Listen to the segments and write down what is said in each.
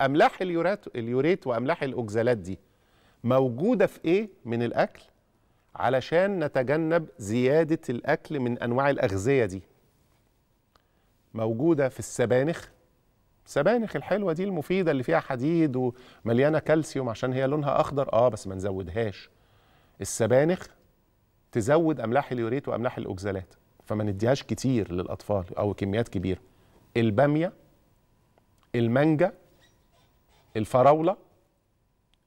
املاح اليورات اليوريت واملاح الاوكزالات دي موجوده في ايه من الاكل علشان نتجنب زياده الاكل من انواع الاغذيه دي موجوده في السبانخ سبانخ الحلوه دي المفيده اللي فيها حديد ومليانه كالسيوم عشان هي لونها اخضر اه بس ما نزودهاش السبانخ تزود املاح اليوريت واملاح الاوكزالات فما نديهاش كتير للاطفال او كميات كبيره الباميه المانجا الفراوله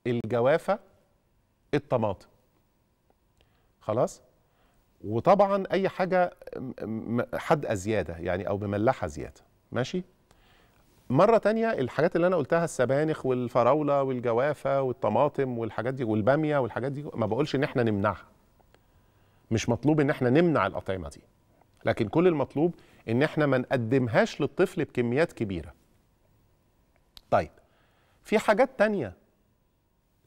الجوافه الطماطم خلاص وطبعا اي حاجه حادقه زياده يعني او بملحه زياده ماشي مرة تانية الحاجات اللي أنا قلتها السبانخ والفراولة والجوافة والطماطم والحاجات دي والبامية والحاجات دي ما بقولش إن إحنا نمنعها. مش مطلوب إن إحنا نمنع الأطعمة دي. لكن كل المطلوب إن إحنا ما نقدمهاش للطفل بكميات كبيرة. طيب في حاجات تانية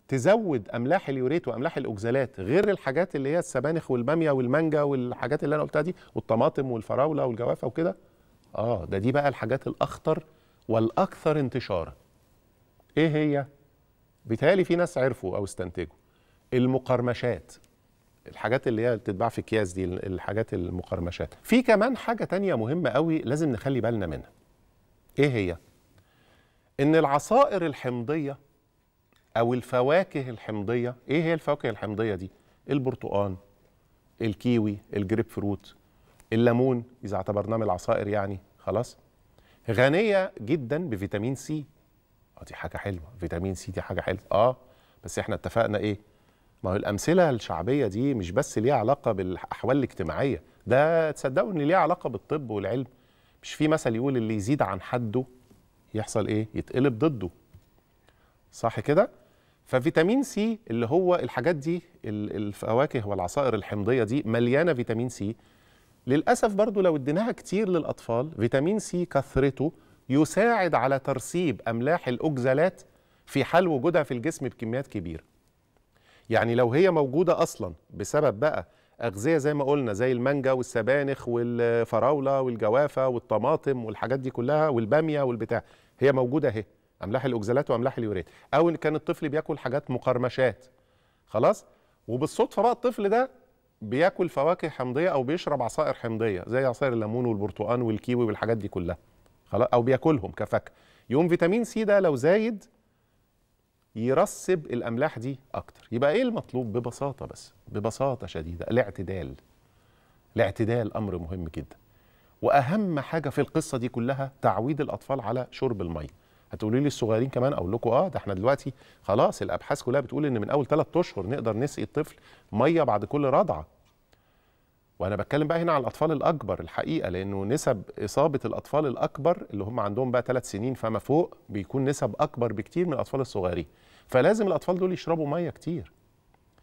تزود املاح اليوريت واملاح الاوكزالات غير الحاجات اللي هي السبانخ والباميه والمانجا والحاجات اللي انا قلتها دي والطماطم والفراوله والجوافه وكده اه ده دي بقى الحاجات الاخطر والاكثر انتشارا ايه هي بيتهيألي في ناس عرفوا او استنتجوا المقرمشات الحاجات اللي هي بتتباع في اكياس دي الحاجات المقرمشات في كمان حاجه تانية مهمه قوي لازم نخلي بالنا منها ايه هي ان العصائر الحمضيه او الفواكه الحمضيه ايه هي الفواكه الحمضيه دي البرتقال الكيوي الجريب فروت الليمون اذا اعتبرناه من العصائر يعني خلاص غنيه جدا بفيتامين سي اه دي حاجه حلوه فيتامين سي دي حاجه حلوه اه بس احنا اتفقنا ايه ما هو الامثله الشعبيه دي مش بس ليها علاقه بالاحوال الاجتماعيه ده تصدقوا ان ليها علاقه بالطب والعلم مش في مثل يقول اللي يزيد عن حده يحصل ايه يتقلب ضده صح كده ففيتامين سي اللي هو الحاجات دي الفواكه والعصائر الحمضيه دي مليانه فيتامين سي للاسف برضو لو اديناها كتير للاطفال فيتامين سي كثرته يساعد على ترسيب املاح الأكزالات في حال وجودها في الجسم بكميات كبيره يعني لو هي موجوده اصلا بسبب بقى اغذيه زي ما قلنا زي المانجا والسبانخ والفراوله والجوافه والطماطم والحاجات دي كلها والباميه والبتاع هي موجوده اهي املاح الاوكزالات واملاح اليوريت او ان كان الطفل بياكل حاجات مقرمشات خلاص وبالصدفه بقى الطفل ده بياكل فواكه حمضيه او بيشرب عصائر حمضيه زي عصائر الليمون والبرتقان والكيوي والحاجات دي كلها خلاص او بياكلهم كفاكهه يوم فيتامين سي ده لو زايد يرسب الاملاح دي اكتر يبقى ايه المطلوب ببساطه بس ببساطه شديده الاعتدال الاعتدال امر مهم جدا واهم حاجه في القصه دي كلها تعويد الاطفال على شرب الميه هتقولوا لي الصغيرين كمان اقول لكم اه ده احنا دلوقتي خلاص الابحاث كلها بتقول ان من اول ثلاث اشهر نقدر نسقي الطفل ميه بعد كل رضعه وانا بتكلم بقى هنا على الاطفال الاكبر الحقيقه لانه نسب اصابه الاطفال الاكبر اللي هم عندهم بقى ثلاث سنين فما فوق بيكون نسب اكبر بكتير من الاطفال الصغيرين فلازم الاطفال دول يشربوا ميه كتير